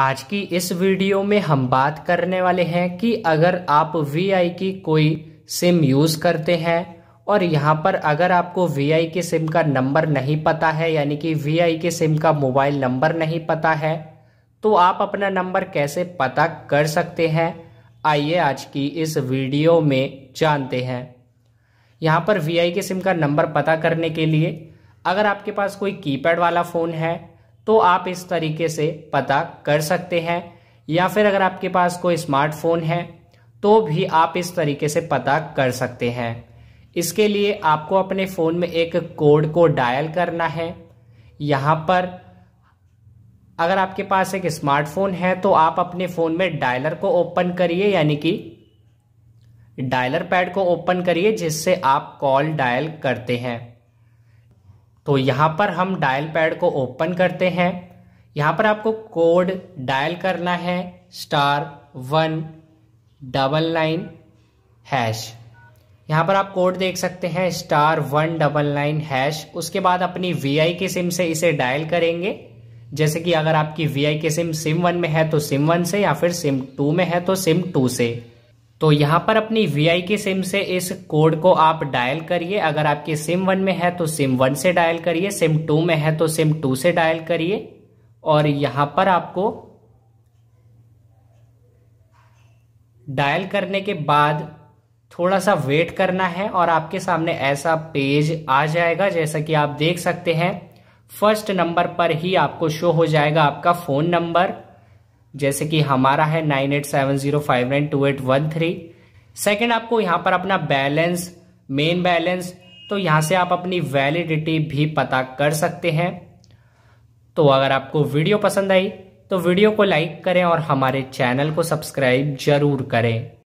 आज की इस वीडियो में हम बात करने वाले हैं कि अगर आप वी आई की कोई सिम यूज़ करते हैं और यहाँ पर अगर आपको वी आई के सिम का नंबर नहीं पता है यानी कि वी आई के सिम का मोबाइल नंबर नहीं पता है तो आप अपना नंबर कैसे पता कर सकते हैं आइए आज की इस वीडियो में जानते हैं यहाँ पर वी आई के सिम का नंबर पता करने के लिए अगर आपके पास कोई कीपैड वाला फ़ोन है तो आप इस तरीके से पता कर सकते हैं या फिर अगर आपके पास कोई स्मार्टफोन है तो भी आप इस तरीके से पता कर सकते हैं इसके लिए आपको अपने फ़ोन में एक कोड को डायल करना है यहाँ पर अगर आपके पास एक स्मार्टफोन है तो आप अपने फ़ोन में डायलर को ओपन करिए यानी कि डायलर पैड को ओपन करिए जिससे आप कॉल डायल करते हैं तो यहाँ पर हम डायल पैड को ओपन करते हैं यहाँ पर आपको कोड डायल करना है star one double nine hash यहाँ पर आप कोड देख सकते हैं star one double nine hash उसके बाद अपनी वी आई के सिम से इसे डायल करेंगे जैसे कि अगर आपकी वी आई के सिम सिम वन में है तो सिम वन से या फिर सिम टू में है तो सिम टू से तो यहां पर अपनी वी के सिम से इस कोड को आप डायल करिए अगर आपके सिम वन में है तो सिम वन से डायल करिए सिम टू में है तो सिम टू से डायल करिए और यहां पर आपको डायल करने के बाद थोड़ा सा वेट करना है और आपके सामने ऐसा पेज आ जाएगा जैसा कि आप देख सकते हैं फर्स्ट नंबर पर ही आपको शो हो जाएगा आपका फ़ोन नंबर जैसे कि हमारा है nine eight seven zero five nine two eight one three second आपको यहाँ पर अपना बैलेंस मेन बैलेंस तो यहाँ से आप अपनी वैलिडिटी भी पता कर सकते हैं तो अगर आपको वीडियो पसंद आई तो वीडियो को लाइक करें और हमारे चैनल को सब्सक्राइब जरूर करें